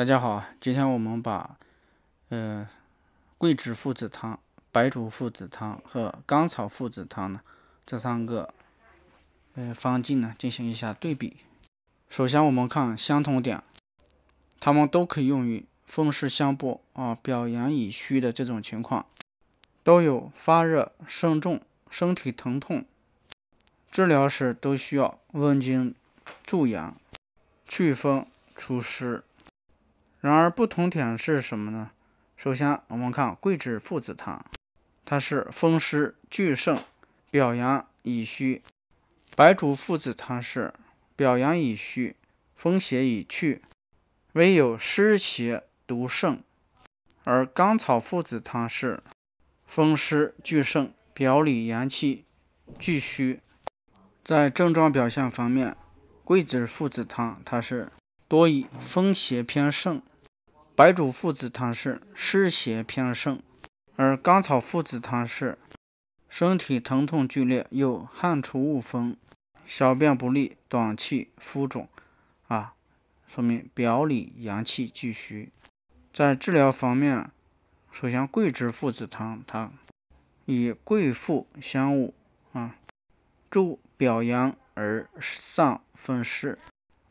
大家好，今天我们把呃桂枝附子汤、白术附子汤和甘草附子汤呢这三个呃方剂呢进行一下对比。首先我们看相同点，它们都可以用于风湿相搏啊表阳已虚的这种情况，都有发热、身重、身体疼痛，治疗时都需要温经助阳、祛风除湿。然而不同点是什么呢？首先，我们看桂枝附子汤，它是风湿俱盛，表阳已虚；白术附子汤是表阳已虚，风邪已去，唯有湿邪独盛。而甘草附子汤是风湿俱盛，表里阳气俱虚。在症状表现方面，桂枝附子汤它是多以风邪偏盛。白术附子汤是湿邪偏盛，而甘草附子汤是身体疼痛剧烈，又汗出恶风，小便不利，短气，浮肿啊，说明表里阳气俱虚。在治疗方面，首先桂枝附子汤，它以桂附相伍啊，助表阳而散风湿。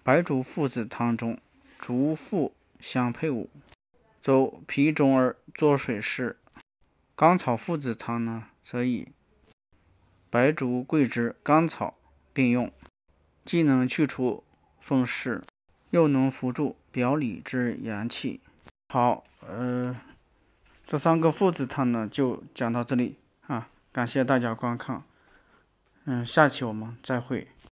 白术附子汤中，竹附。相配伍，走脾中而作水湿。甘草附子汤呢，则以白术、桂枝、甘草并用，既能去除风湿，又能扶助表里之阳气。好，呃，这三个附子汤呢，就讲到这里啊，感谢大家观看，嗯，下期我们再会。